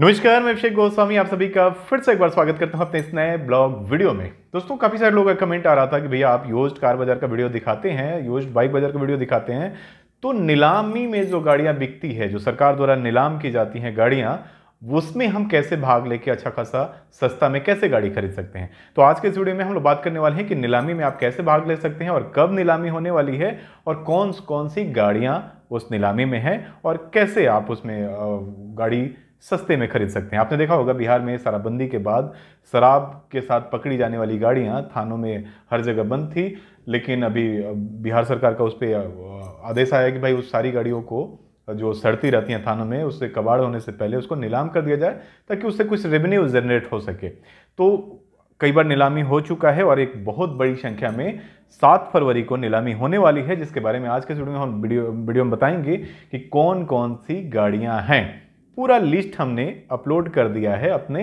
नमस्कार मैं अभिषेक गोस्वामी आप सभी का फिर से एक बार स्वागत करता हूं अपने इस नए ब्लॉग वीडियो में दोस्तों काफ़ी सारे लोगों का कमेंट आ रहा था कि भैया आप यूज्ड कार बाजार का वीडियो दिखाते हैं यूज्ड बाइक बाजार का वीडियो दिखाते हैं तो नीलामी में जो गाड़ियां बिकती है जो सरकार द्वारा नीलाम की जाती हैं गाड़ियां उसमें हम कैसे भाग लेके अच्छा खासा सस्ता में कैसे गाड़ी खरीद सकते हैं तो आज के इस वीडियो में हम लोग बात करने वाले हैं कि नीलामी में आप कैसे भाग ले सकते हैं और कब नीलामी होने वाली है और कौन कौन सी गाड़ियाँ उस नीलामी में है और कैसे आप उसमें गाड़ी सस्ते में खरीद सकते हैं आपने देखा होगा बिहार में शराबबंदी के बाद शराब के साथ पकड़ी जाने वाली गाड़ियां थानों में हर जगह बंद थी लेकिन अभी बिहार सरकार का उस पर आदेश आया कि भाई उस सारी गाड़ियों को जो सड़ती रहती हैं थानों में उससे कबाड़ होने से पहले उसको नीलाम कर दिया जाए ताकि उससे कुछ रेवेन्यू जनरेट हो सके तो कई बार नीलामी हो चुका है और एक बहुत बड़ी संख्या में सात फरवरी को नीलामी होने वाली है जिसके बारे में आज के वीडियो में हम वीडियो में बताएंगे कि कौन कौन सी गाड़ियां हैं पूरा लिस्ट हमने अपलोड कर दिया है अपने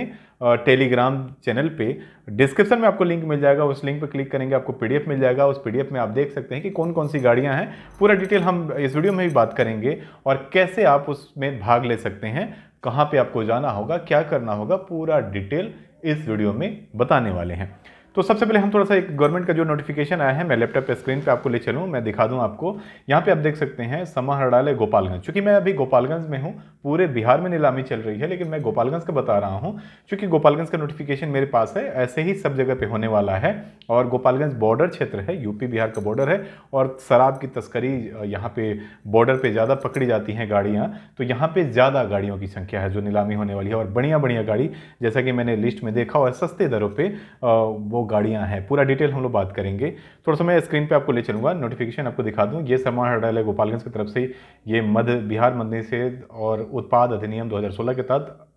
टेलीग्राम चैनल पे डिस्क्रिप्शन में आपको लिंक मिल जाएगा उस लिंक पे क्लिक करेंगे आपको पीडीएफ मिल जाएगा उस पीडीएफ में आप देख सकते हैं कि कौन कौन सी गाड़ियां हैं पूरा डिटेल हम इस वीडियो में भी बात करेंगे और कैसे आप उसमें भाग ले सकते हैं कहाँ पर आपको जाना होगा क्या करना होगा पूरा डिटेल इस वीडियो में बताने वाले हैं तो सबसे पहले हम थोड़ा सा एक गवर्नमेंट का जो नोटिफिकेशन आया है मैं लैपटॉप पे स्क्रीन पे आपको ले चलूँ मैं दिखा दूँ आपको यहाँ पे आप देख सकते हैं समाहरणालय गोपालगंज चूँकि मैं अभी गोपालगंज में हूँ पूरे बिहार में नीलामी चल रही है लेकिन मैं गोपालगंज का बता रहा हूँ चूँकि गोपालगंज का नोटिफिकेशन मेरे पास है ऐसे ही सब जगह पर होने वाला है और गोपालगंज बॉर्डर क्षेत्र है यूपी बिहार का बॉर्डर है और शराब की तस्करी यहाँ पर बॉर्डर पर ज़्यादा पकड़ी जाती हैं गाड़ियाँ तो यहाँ पर ज़्यादा गाड़ियों की संख्या है जो नीलामी होने वाली है और बढ़िया बढ़िया गाड़ी जैसा कि मैंने लिस्ट में देखा और सस्ते दरों पर वो गाड़ियां हैं पूरा डिटेल हम लोग बात करेंगे थोड़ा सा मैं स्क्रीन पे आपको ले चलूँगा नोटिफिकेशन आपको दिखा दूँ ये सरमा हड़ताल है गोपालगंज की तरफ से ये मध्य बिहार मध्य निषेध और उत्पाद अधिनियम 2016 के तहत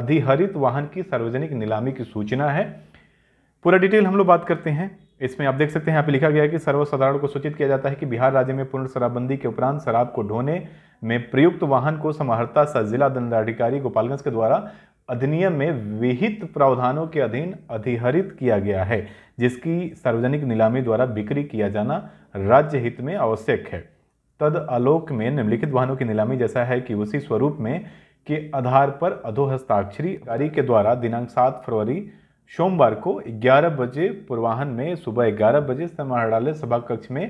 अधिहरित वाहन की सार्वजनिक नीलामी की सूचना है पूरा डिटेल हम लोग बात करते हैं इसमें आप देख सकते हैं यहाँ पे लिखा गया है कि सर्वसाधारण को सूचित किया जाता है कि बिहार राज्य में पूर्ण शराबबंदी के उपरांत शराब को ढोने में प्रयुक्त वाहन को समाहर्ता सह जिला दंडाधिकारी गोपालगंज के द्वारा अधिनियम में विहित प्रावधानों के अधीन अधिहरित किया गया है जिसकी सार्वजनिक नीलामी द्वारा बिक्री किया जाना राज्य हित में आवश्यक है तद आलोक में निम्नलिखित वाहनों की नीलामी जैसा है कि उसी स्वरूप में के आधार पर अधोहस्ताक्षरी अधिकारी के द्वारा दिनांक सात फरवरी सोमवार को ग्यारह बजे पूर्वाहन में सुबह ग्यारह बजे समाहरणालय सभा कक्ष में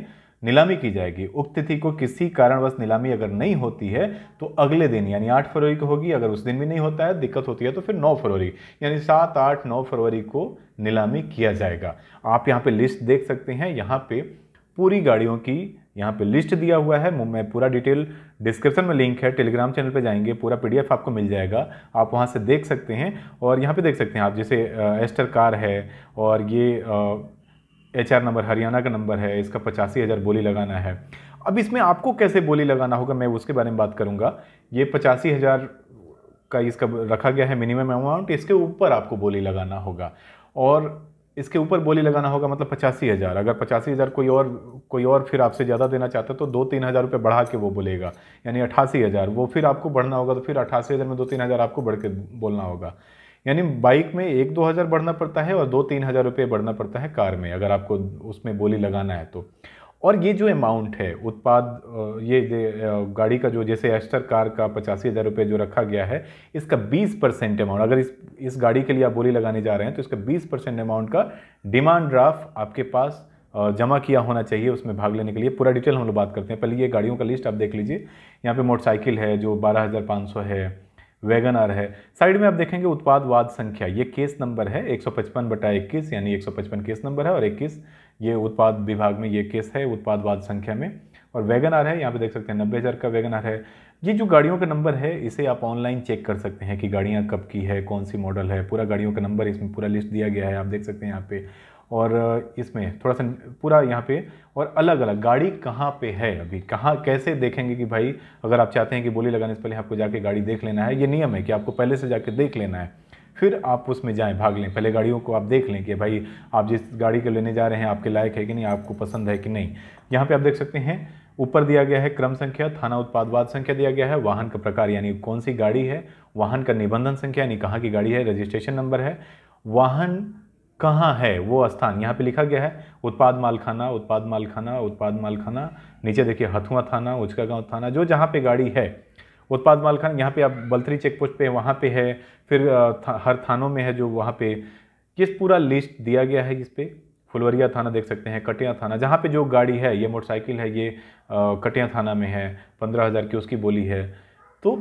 नीलामी की जाएगी उक्त तिथि को किसी कारणवश नीलामी अगर नहीं होती है तो अगले दिन यानी आठ फरवरी को होगी अगर उस दिन भी नहीं होता है दिक्कत होती है तो फिर नौ फरवरी यानी सात आठ नौ फरवरी को नीलामी किया जाएगा आप यहाँ पे लिस्ट देख सकते हैं यहाँ पे पूरी गाड़ियों की यहाँ पे लिस्ट दिया हुआ है मैं पूरा डिटेल डिस्क्रिप्शन में लिंक है टेलीग्राम चैनल पे जाएंगे पूरा पीडीएफ आपको मिल जाएगा आप वहाँ से देख सकते हैं और यहाँ पे देख सकते हैं आप जैसे एस्टर कार है और ये आ, एच नंबर हरियाणा का नंबर है इसका पचासी हज़ार बोली लगाना है अब इसमें आपको कैसे बोली लगाना होगा मैं उसके बारे में बात करूँगा ये पचासी हज़ार का इसका रखा गया है मिनिमम अमाउंट इसके ऊपर आपको बोली लगाना होगा और इसके ऊपर बोली लगाना होगा मतलब पचासी हज़ार अगर पचासी हज़ार कोई और कोई और फिर आपसे ज़्यादा देना चाहता है तो दो तीन हज़ार रुपये बढ़ा के वो बोलेगा यानी अठासी हज़ार वो फिर आपको बढ़ना होगा तो फिर अट्ठासी हज़ार में दो तीन हज़ार आपको बढ़ के बोलना होगा यानी बाइक में एक दो हज़ार बढ़ना पड़ता है और दो तीन हज़ार रुपये बढ़ना पड़ता है कार में अगर आपको उसमें बोली लगाना है तो और ये जो अमाउंट है उत्पाद ये गाड़ी का जो जैसे एस्टर कार का पचासी हज़ार रुपये जो रखा गया है इसका बीस परसेंट अमाउंट अगर इस इस गाड़ी के लिए आप बोली लगाने जा रहे हैं तो इसका बीस परसेंट अमाउंट का डिमांड ड्राफ्ट आपके पास जमा किया होना चाहिए उसमें भाग लेने के लिए पूरा डिटेल हम लोग बात करते हैं पहले ये गाड़ियों का लिस्ट आप देख लीजिए यहाँ पे मोटरसाइकिल है जो बारह हज़ार पाँच सौ है वैगन आर है साइड में आप देखेंगे उत्पादवाद संख्या ये केस नंबर है 155 बटा इक्कीस यानी एक केस नंबर है और 21 ये उत्पाद विभाग में ये केस है उत्पादवाद संख्या में और वैगन आर है यहाँ पे देख सकते हैं नब्बे हज़ार का वैगन आर है ये जो गाड़ियों का नंबर है इसे आप ऑनलाइन चेक कर सकते हैं कि गाड़ियाँ कब की है कौन सी मॉडल है पूरा गाड़ियों का नंबर इसमें पूरा लिस्ट दिया गया है आप देख सकते हैं यहाँ पे और इसमें थोड़ा सा पूरा यहाँ पे और अलग अलग गाड़ी कहाँ पे है अभी कहाँ कैसे देखेंगे कि भाई अगर आप चाहते हैं कि बोली लगाने से पहले आपको जाके गाड़ी देख लेना है ये नियम है कि आपको पहले से जाके देख लेना है फिर आप उसमें जाएं भाग लें पहले गाड़ियों को आप देख लें कि भाई आप जिस गाड़ी को लेने जा रहे हैं आपके लायक है कि नहीं आपको पसंद है कि नहीं यहाँ पे आप देख सकते हैं ऊपर दिया गया है क्रम संख्या थाना उत्पादवाद संख्या दिया गया है वाहन का प्रकार यानी कौन सी गाड़ी है वाहन का निबंधन संख्या यानी कहाँ की गाड़ी है रजिस्ट्रेशन नंबर है वाहन कहाँ है वो स्थान यहाँ पे लिखा गया है उत्पाद मालखाना उत्पाद मालखाना उत्पाद मालखाना नीचे देखिए हथुआ थाना उचका गांव थाना जो जहाँ पे गाड़ी है उत्पाद मालखाना यहाँ पे आप बल्थरी चेक पोस्ट पे वहाँ पे है फिर था, हर थानों में है जो वहाँ पे ये पूरा लिस्ट दिया गया है इस पर फुलवरिया थाना देख सकते हैं कटिया थाना जहाँ पे जो गाड़ी है ये मोटरसाइकिल है ये कटिया थाना में है पंद्रह हज़ार की उसकी बोली है तो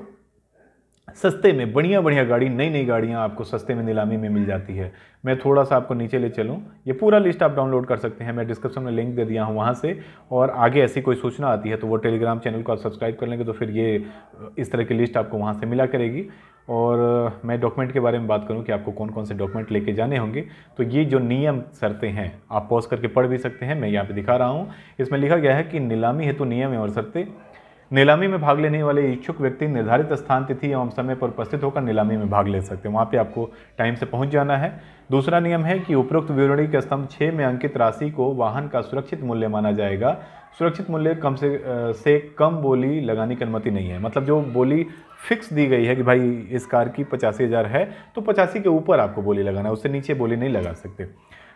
सस्ते में बढ़िया बढ़िया गाड़ी नई नई गाड़ियाँ आपको सस्ते में नीलामी में मिल हम्म। जाती है मैं थोड़ा सा आपको नीचे ले चलूँ ये पूरा लिस्ट आप डाउनलोड कर सकते हैं मैं डिस्क्रिप्शन में लिंक दे दिया हूँ वहाँ से और आगे ऐसी कोई सूचना आती है तो वो टेलीग्राम चैनल को आप सब्सक्राइब कर लेंगे तो फिर ये इस तरह की लिस्ट आपको वहाँ से मिला करेगी और मैं डॉक्यूमेंट के बारे में बात करूं कि आपको कौन कौन से डॉक्यूमेंट लेके जाने होंगे तो ये जो नियम शर्तें हैं आप पॉज करके पढ़ भी सकते हैं मैं यहाँ पे दिखा रहा हूँ इसमें लिखा गया है कि नीलामी हेतु तो नियम है और शर्तें नीलामी में भाग लेने वाले इच्छुक व्यक्ति निर्धारित स्थान तिथि एवं समय पर उपस्थित होकर नीलामी में भाग ले सकते हैं वहाँ पे आपको टाइम से पहुँच जाना है दूसरा नियम है कि उपरोक्त विवरणी के स्तंभ छः में अंकित राशि को वाहन का सुरक्षित मूल्य माना जाएगा सुरक्षित मूल्य कम से से कम बोली लगाने की अनुमति नहीं है मतलब जो बोली फिक्स दी गई है कि भाई इस कार की पचासी हज़ार है तो पचासी के ऊपर आपको बोली लगाना है उससे नीचे बोली नहीं लगा सकते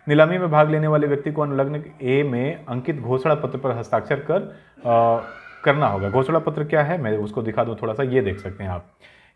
नीलामी में भाग लेने वाले व्यक्ति को अनुलग्न ए में अंकित घोषणा पत्र पर हस्ताक्षर कर आ, करना होगा घोषणा पत्र क्या है मैं उसको दिखा दूँ थोड़ा सा ये देख सकते हैं आप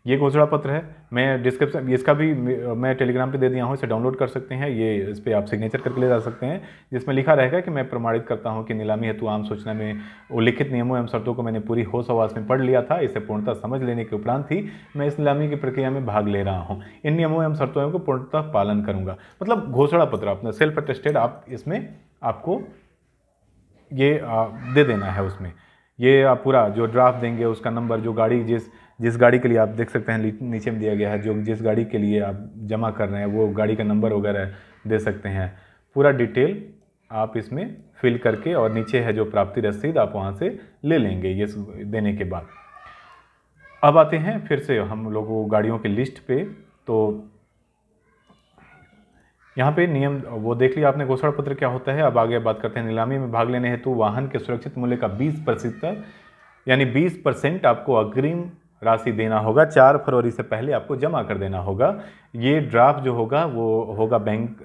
ये घोषणा पत्र है मैं डिस्क्रिप्शन इसका भी मैं टेलीग्राम पे दे दिया हूँ इसे डाउनलोड कर सकते हैं ये इस पर आप सिग्नेचर करके ले जा सकते हैं जिसमें लिखा रहेगा कि मैं प्रमाणित करता हूँ कि नीलामी हेतु आम सूचना में उल्लिखित नियमों एवं शर्तों को मैंने पूरी होश आवास में पढ़ लिया था इसे पूर्णतः समझ लेने के उपरांत ही मैं इस नीलामी की प्रक्रिया में भाग ले रहा हूँ इन नियमों एवं शर्तों को पूर्णतः पालन करूँगा मतलब घोषणा पत्र अपना सेल्फ अटेस्टेड आप इसमें आपको ये दे देना है उसमें ये आप पूरा जो ड्राफ्ट देंगे उसका नंबर जो गाड़ी जिस जिस गाड़ी के लिए आप देख सकते हैं नीचे में दिया गया है जो जिस गाड़ी के लिए आप जमा कर रहे हैं वो गाड़ी का नंबर वगैरह दे सकते हैं पूरा डिटेल आप इसमें फिल करके और नीचे है जो प्राप्ति रसीद आप वहाँ से ले लेंगे ये देने के बाद अब आते हैं फिर से हम लोगों गाड़ियों के लिस्ट पे तो यहाँ पे नियम वो देख लिया आपने घोषणा पत्र क्या होता है अब आगे बात करते हैं नीलामी में भाग लेने हेतु वाहन के सुरक्षित मूल्य का बीस प्रतिशत यानी बीस परसेंट आपको अग्रिम राशि देना होगा चार फरवरी से पहले आपको जमा कर देना होगा ये ड्राफ्ट जो होगा वो होगा बैंक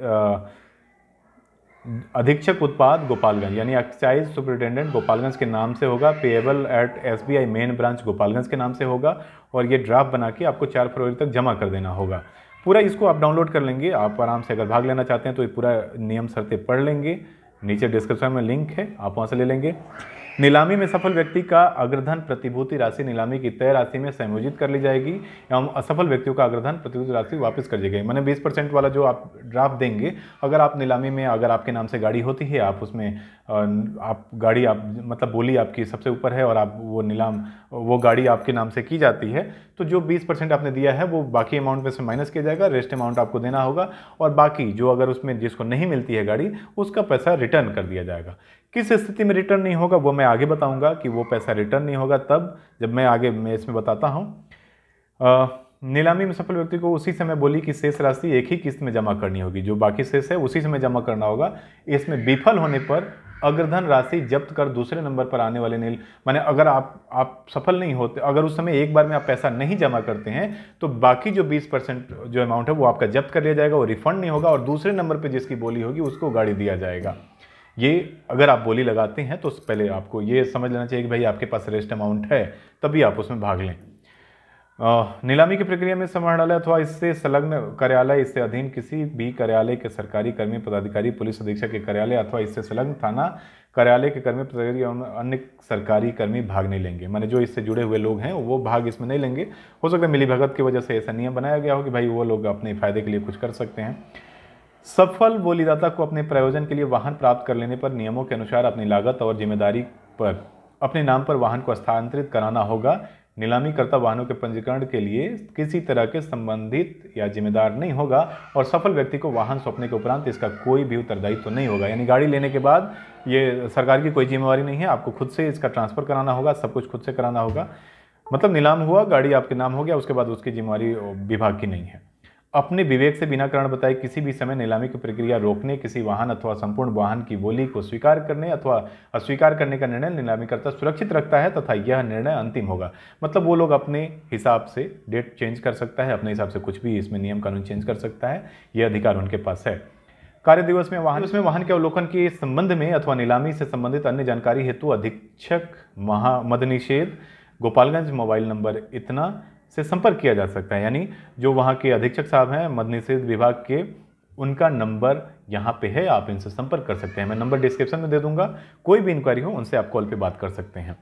अधीक्षक उत्पाद गोपालगंज यानी एक्साइज सुपरिटेंडेंट गोपालगंज के नाम से होगा payable at SBI main branch Gopalganj के नाम से होगा और ये ड्राफ्ट बना के आपको चार फरवरी तक जमा कर देना होगा पूरा इसको आप डाउनलोड कर लेंगे आप आराम से अगर भाग लेना चाहते हैं तो ये पूरा नियम शर्तें पढ़ लेंगे नीचे डिस्क्रिप्शन में लिंक है आप वहाँ से ले लेंगे नीलामी में सफल व्यक्ति का अग्रधन प्रतिभूति राशि नीलामी की तय राशि में संयोजित कर ली जाएगी एवं असफल व्यक्तियों का अग्रधन प्रतिभूति राशि वापस कर दी गई मैंने बीस परसेंट वाला जो आप ड्राफ्ट देंगे अगर आप नीलामी में अगर आपके नाम से गाड़ी होती है आप उसमें आप गाड़ी आप मतलब बोली आपकी सबसे ऊपर है और आप वो नीलाम वो गाड़ी आपके नाम से की जाती है तो जो 20 परसेंट आपने दिया है वो बाकी अमाउंट में से माइनस किया जाएगा रेस्ट अमाउंट आपको देना होगा और बाकी जो अगर उसमें जिसको नहीं मिलती है गाड़ी उसका पैसा रिटर्न कर दिया जाएगा किस स्थिति में रिटर्न नहीं होगा वो मैं आगे बताऊंगा कि वो पैसा रिटर्न नहीं होगा तब जब मैं आगे मैं इसमें बताता हूँ नीलामी में सफल व्यक्ति को उसी समय बोली कि शेष राशि एक ही किस्त में जमा करनी होगी जो बाकी शेष है उसी समय जमा करना होगा इसमें विफल होने पर अग्रधन राशि जब्त कर दूसरे नंबर पर आने वाले नील माने अगर आप आप सफल नहीं होते अगर उस समय एक बार में आप पैसा नहीं जमा करते हैं तो बाकी जो 20 परसेंट जो अमाउंट है वो आपका जब्त कर लिया जाएगा वो रिफंड नहीं होगा और दूसरे नंबर पर जिसकी बोली होगी उसको गाड़ी दिया जाएगा ये अगर आप बोली लगाते हैं तो पहले आपको ये समझ लेना चाहिए कि भाई आपके पास रेस्ट अमाउंट है तभी आप उसमें भाग लें नीलामी की प्रक्रिया में समाहरणालय अथवा इससे संलग्न कार्यालय इससे अधीन किसी भी कार्यालय के सरकारी कर्मी पदाधिकारी पुलिस अधीक्षक के कार्यालय अथवा इससे संलग्न थाना कार्यालय के कर्मी पदाधिकारी अन्य सरकारी कर्मी भाग नहीं लेंगे माने जो इससे जुड़े हुए लोग हैं वो भाग इसमें नहीं लेंगे हो सकता है मिली भगत की वजह से ऐसा नियम बनाया गया हो कि भाई वो लोग अपने फायदे के लिए कुछ कर सकते हैं सफल बोलीदाता को अपने प्रयोजन के लिए वाहन प्राप्त कर लेने पर नियमों के अनुसार अपनी लागत और जिम्मेदारी पर अपने नाम पर वाहन को स्थानांतरित कराना होगा नीलामीकर्ता वाहनों के पंजीकरण के लिए किसी तरह के संबंधित या जिम्मेदार नहीं होगा और सफल व्यक्ति को वाहन सौंपने के उपरांत इसका कोई भी उत्तरदायित्व तो नहीं होगा यानी गाड़ी लेने के बाद ये सरकार की कोई जिम्मेवारी नहीं है आपको खुद से इसका ट्रांसफ़र कराना होगा सब कुछ खुद से कराना होगा मतलब नीलाम हुआ गाड़ी आपके नाम हो गया उसके बाद उसकी जिम्मेवारी विभाग की नहीं है अपने विवेक से बिना कारण बताए किसी भी समय नीलामी की प्रक्रिया रोकने किसी वाहन अथवा संपूर्ण वाहन की बोली को स्वीकार करने अथवा अस्वीकार करने का निर्णय नीलामीकर्ता सुरक्षित रखता है तथा यह निर्णय अंतिम होगा मतलब वो लोग अपने हिसाब से डेट चेंज कर सकता है अपने हिसाब से कुछ भी इसमें नियम कानून चेंज कर सकता है यह अधिकार उनके पास है कार्य दिवस में वाहन उसमें वाहन के अवलोकन के संबंध में अथवा नीलामी से संबंधित अन्य जानकारी हेतु अधीक्षक महा मद निषेध गोपालगंज मोबाइल नंबर इतना से संपर्क किया जा सकता है यानी जो वहाँ के अधीक्षक साहब हैं मद निषेध विभाग के उनका नंबर यहाँ पे है आप इनसे संपर्क कर सकते हैं मैं नंबर डिस्क्रिप्शन में दे दूंगा कोई भी इंक्वायरी हो उनसे आप कॉल पे बात कर सकते हैं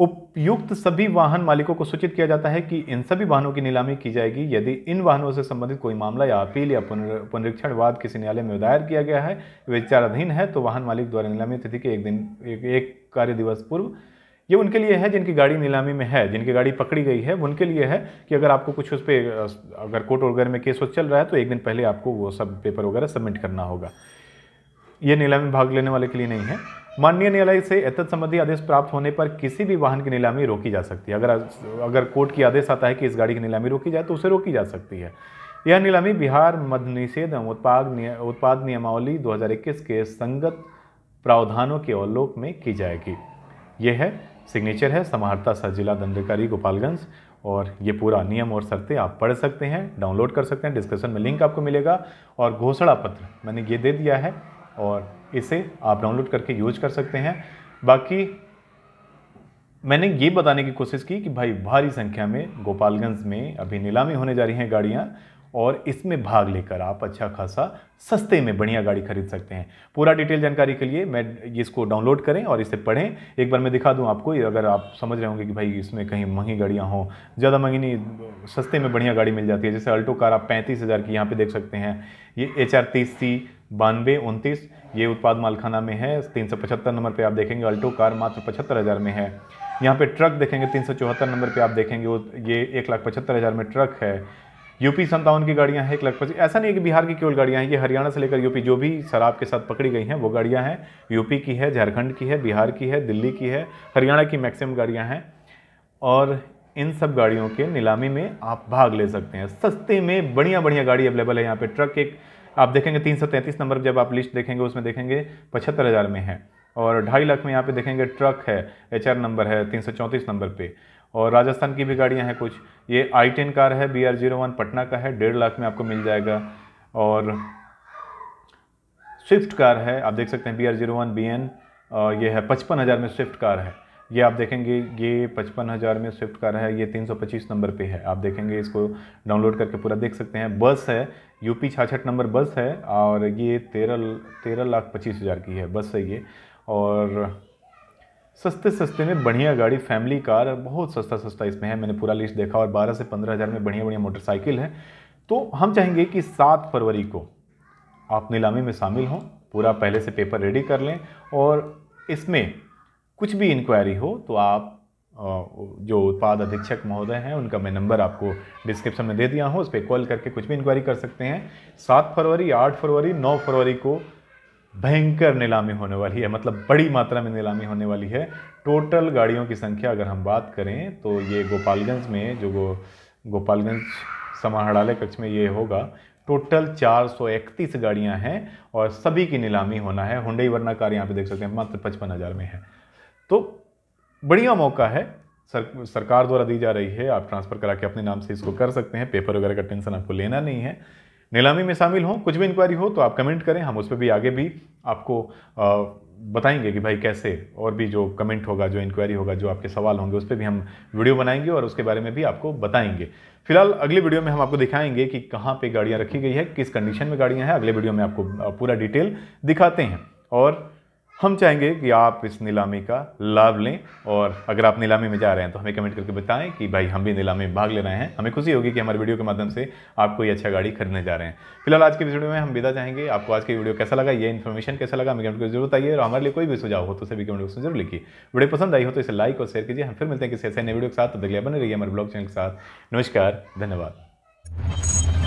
उपयुक्त सभी वाहन मालिकों को सूचित किया जाता है कि इन सभी वाहनों की नीलामी की जाएगी यदि इन वाहनों से संबंधित कोई मामला या अपील या पुनरीक्षणवाद किसी न्यायालय में दायर किया गया है विचाराधीन है तो वाहन मालिक द्वारा नीलामी तिथि के एक दिन एक, एक कार्य दिवस पूर्व ये उनके लिए है जिनकी गाड़ी नीलामी में है जिनकी गाड़ी पकड़ी गई है उनके लिए है कि अगर आपको कुछ उस पर अगर कोर्ट वगैरह में केस चल रहा है तो एक दिन पहले आपको वो सब पेपर वगैरह सबमिट करना होगा ये नीलामी में भाग लेने वाले के लिए नहीं है माननीय न्यायालय से एतद संबंधी आदेश प्राप्त होने पर किसी भी वाहन की नीलामी रोकी जा सकती है अगर अगर कोर्ट की आदेश आता है कि इस गाड़ी की नीलामी रोकी जाए तो उसे रोकी जा सकती है यह नीलामी बिहार मध्य निषेध एवं उत्पाद निय, उत्पाद नियमावली 2021 के संगत प्रावधानों के अवलोक में की जाएगी यह है सिग्नेचर है समाहर्ता सर जिला दंडकारी गोपालगंज और ये पूरा नियम और शर्तें आप पढ़ सकते हैं डाउनलोड कर सकते हैं डिस्क्रिप्शन में लिंक आपको मिलेगा और घोषणा पत्र मैंने ये दे दिया है और इसे आप डाउनलोड करके यूज कर सकते हैं बाकी मैंने ये बताने की कोशिश की कि भाई भारी संख्या में गोपालगंज में अभी नीलामी होने जा रही हैं गाड़ियाँ और इसमें भाग लेकर आप अच्छा खासा सस्ते में बढ़िया गाड़ी खरीद सकते हैं पूरा डिटेल जानकारी के लिए मैं इसको डाउनलोड करें और इसे पढ़ें एक बार मैं दिखा दूं आपको अगर आप समझ रहे होंगे कि भाई इसमें कहीं महंगी गाड़ियाँ हों ज़्यादा महंगी नहीं सस्ते में बढ़िया गाड़ी मिल जाती है जैसे अल्टो कार आप पैंतीस हज़ार की यहाँ पर देख सकते हैं ये एच आर तीस सी बानवे उनतीस ये उत्पाद मालखाना में है तीन सौ पचहत्तर नंबर पे आप देखेंगे अल्टो कार मात्र पचहत्तर हज़ार में है यहाँ पे ट्रक देखेंगे तीन सौ चौहत्तर नंबर पे आप देखेंगे वो ये एक लाख पचहत्तर हज़ार में ट्रक है यूपी संतावन की गाड़ियां हैं एक लाख पच्चीस ऐसा नहीं है कि बिहार की केवल गाड़ियां हैं ये हरियाणा से लेकर यूपी जो भी शराब के साथ पकड़ी गई हैं वो गाड़ियां हैं यूपी की है झारखंड की है बिहार की है दिल्ली की है हरियाणा की मैक्सिमम गाड़ियां हैं और इन सब गाड़ियों के नीलामी में आप भाग ले सकते हैं सस्ते में बढ़िया बढ़िया गाड़ी अवेलेबल है यहाँ पर ट्रक एक आप देखेंगे तीन सौ तैंतीस नंबर जब आप लिस्ट देखेंगे उसमें देखेंगे पचहत्तर हज़ार में है और ढाई लाख में यहाँ पे देखेंगे ट्रक है एच नंबर है तीन सौ चौंतीस नंबर पे और राजस्थान की भी गाड़ियाँ हैं कुछ ये आई टेन कार है B R zero one Patna का है डेढ़ लाख में आपको मिल जाएगा और स्विफ्ट कार है आप देख सकते हैं B R zero one B N ये है पचपन हज़ार में स्विफ्ट कार है ये आप देखेंगे ये पचपन हज़ार में स्विफ्ट कार है ये तीन सौ पच्चीस नंबर पे है आप देखेंगे इसको डाउनलोड करके पूरा देख सकते हैं बस है यूपी छाछठ नंबर बस है और ये तेरह तेरह लाख पच्चीस हज़ार की है बस है ये और सस्ते सस्ते में बढ़िया गाड़ी फैमिली कार बहुत सस्ता सस्ता इसमें है मैंने पूरा लिस्ट देखा और बारह से पंद्रह हज़ार में बढ़िया बढ़िया मोटरसाइकिल है तो हम चाहेंगे कि सात फरवरी को आप नीलामी में शामिल हों पूरा पहले से पेपर रेडी कर लें और इसमें कुछ भी इंक्वायरी हो तो आप जो उत्पाद अधीक्षक महोदय हैं उनका मैं नंबर आपको डिस्क्रिप्शन में दे दिया हूँ उस पर कॉल करके कुछ भी इंक्वायरी कर सकते हैं सात फरवरी आठ फरवरी नौ फरवरी को भयंकर नीलामी होने वाली है मतलब बड़ी मात्रा में नीलामी होने वाली है टोटल गाड़ियों की संख्या अगर हम बात करें तो ये गोपालगंज में जो गो गोपालगंज समाहरणालय कक्ष में ये होगा टोटल 431 गाड़ियां हैं और सभी की नीलामी होना है हुडई वरना कार यहाँ पे देख सकते हैं मात्र पचपन हज़ार में है तो बढ़िया मौका है सर, सरकार द्वारा दी जा रही है आप ट्रांसफ़र करा के अपने नाम से इसको कर सकते हैं पेपर वगैरह का टेंशन आपको लेना नहीं है नीलामी में शामिल हों कुछ भी इंक्वायरी हो तो आप कमेंट करें हम उस पर भी आगे भी आपको बताएंगे कि भाई कैसे और भी जो कमेंट होगा जो इंक्वायरी होगा जो आपके सवाल होंगे उस पर भी हम वीडियो बनाएंगे और उसके बारे में भी आपको बताएंगे फिलहाल अगले वीडियो में हम आपको दिखाएंगे कि कहाँ पे गाड़ियाँ रखी गई है किस कंडीशन में गाड़ियाँ हैं अगले वीडियो में आपको पूरा डिटेल दिखाते हैं और हम चाहेंगे कि आप इस नीलामी का लाभ लें और अगर आप नीलामी में जा रहे हैं तो हमें कमेंट करके बताएं कि भाई हम भी नीलामी में भाग ले रहे हैं हमें खुशी होगी कि हमारे वीडियो के माध्यम से आप कोई अच्छा गाड़ी खरीदने जा रहे हैं फिलहाल आज के वीडियो में हम विदा चाहेंगे आपको आज की वीडियो कैसा लगा ये इन्फॉर्मेशन कैसा लगा हमें कमेंट करके जरूर बताइए और हमारे लिए कोई भी सुझाव हो तो सभी कमेंट बॉक्स में जरूर लिखिए वीडियो पसंद आई हो तो इसे लाइक और शेयर कीजिए हम फिर मिलते हैं किसी ऐसे नए वीडियो के साथ तो अगले बने रहिए हमारे ब्लॉग चैनल के साथ नमस्कार धन्यवाद